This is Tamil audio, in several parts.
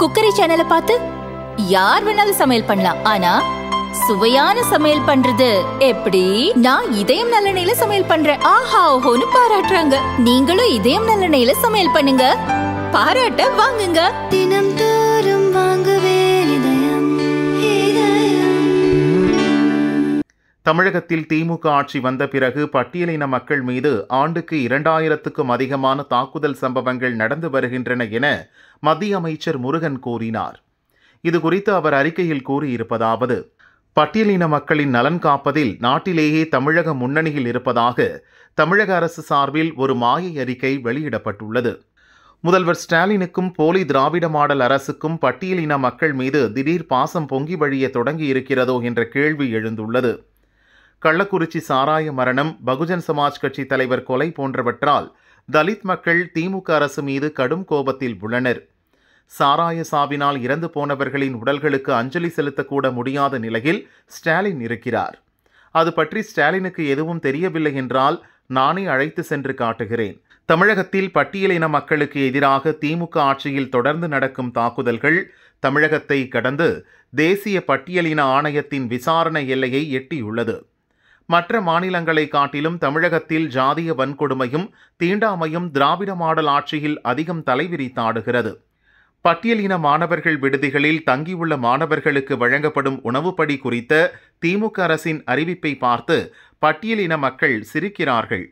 குக்கரி சேனலை பார்த்து யார் வேணாலும் சமையல் பண்ணலாம் ஆனா சுவையான சமையல் பண்றது எப்படி நான் இதயம் நல்லெண்ணெயில சமையல் பண்றேன் ஆஹா ஓஹோன்னு பாராட்டுறாங்க நீங்களும் இதயம் நல்லெண்ணெயில சமையல் பண்ணுங்க பாராட்ட வாங்குங்க தினம் தமிழகத்தில் திமுக ஆட்சி வந்த பிறகு பட்டியலின மக்கள் மீது ஆண்டுக்கு இரண்டாயிரத்துக்கும் அதிகமான தாக்குதல் சம்பவங்கள் நடந்து வருகின்றன என மத்திய அமைச்சர் முருகன் கூறினார் இதுகுறித்து அவர் அறிக்கையில் கூறியிருப்பதாவது பட்டியலின மக்களின் நலன் காப்பதில் நாட்டிலேயே தமிழக முன்னணியில் இருப்பதாக தமிழக அரசு சார்பில் ஒரு மாயை அறிக்கை வெளியிடப்பட்டுள்ளது முதல்வர் ஸ்டாலினுக்கும் போலி திராவிட மாடல் அரசுக்கும் பட்டியலின மக்கள் மீது திடீர் பாசம் பொங்கி வழிய தொடங்கியிருக்கிறதோ என்ற கேள்வி எழுந்துள்ளது கள்ளக்குறிச்சி சாராய மரணம் பகுஜன் சமாஜ் கட்சி தலைவர் கொலை போன்றவற்றால் தலித் மக்கள் திமுக அரசு மீது கடும் கோபத்தில் உள்ளனர் சாராய சாவினால் இறந்து போனவர்களின் உடல்களுக்கு அஞ்சலி செலுத்தக்கூட முடியாத நிலையில் ஸ்டாலின் இருக்கிறார் அது பற்றி ஸ்டாலினுக்கு எதுவும் தெரியவில்லை என்றால் நானே அழைத்து சென்று காட்டுகிறேன் தமிழகத்தில் பட்டியலின மக்களுக்கு எதிராக திமுக ஆட்சியில் தொடர்ந்து நடக்கும் தாக்குதல்கள் தமிழகத்தை கடந்து தேசிய பட்டியலின ஆணையத்தின் விசாரணை எல்லையை எட்டியுள்ளது மற்ற மாநிலங்களை காட்டிலும் தமிழகத்தில் ஜாதிய வன்கொடுமையும் தீண்டாமையும் திராவிட மாடல் ஆட்சியில் அதிகம் தலைவிரித்தாடுகிறது பட்டியலின மாணவர்கள் விடுதிகளில் தங்கியுள்ள மாணவர்களுக்கு வழங்கப்படும் உணவுப்படி குறித்த திமுக அரசின் அறிவிப்பை பார்த்து பட்டியலின மக்கள் சிரிக்கிறார்கள்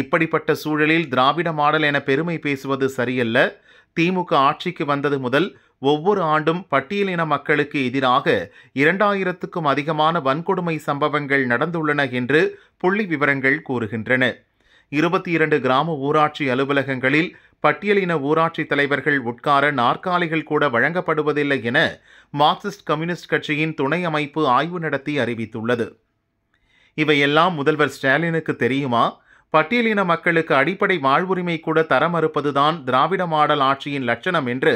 இப்படிப்பட்ட சூழலில் திராவிட மாடல் என பெருமை பேசுவது சரியல்ல திமுக ஆட்சிக்கு வந்தது முதல் ஒவ்வொரு ஆண்டும் பட்டியலின மக்களுக்கு எதிராக இரண்டாயிரத்துக்கும் அதிகமான வன்கொடுமை சம்பவங்கள் நடந்துள்ளன என்று புள்ளி விவரங்கள் கூறுகின்றன இருபத்தி இரண்டு கிராம ஊராட்சி அலுவலகங்களில் பட்டியலின ஊராட்சி தலைவர்கள் உட்கார நாற்காலிகள் கூட வழங்கப்படுவதில்லை என மார்க்சிஸ்ட் கம்யூனிஸ்ட் கட்சியின் துணை அமைப்பு ஆய்வு நடத்தி அறிவித்துள்ளது இவையெல்லாம் முதல்வர் ஸ்டாலினுக்கு தெரியுமா பட்டியலின மக்களுக்கு அடிப்படை வாழ்வுரிமை கூட தர மறுப்பதுதான் திராவிட மாடல் ஆட்சியின் லட்சணம் என்று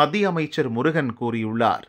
மத்திய அமைச்சர் முருகன் கூறியுள்ளார்